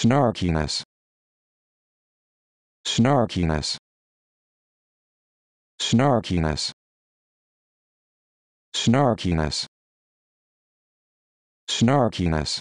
snarkiness snarkiness snarkiness snarkiness snarkiness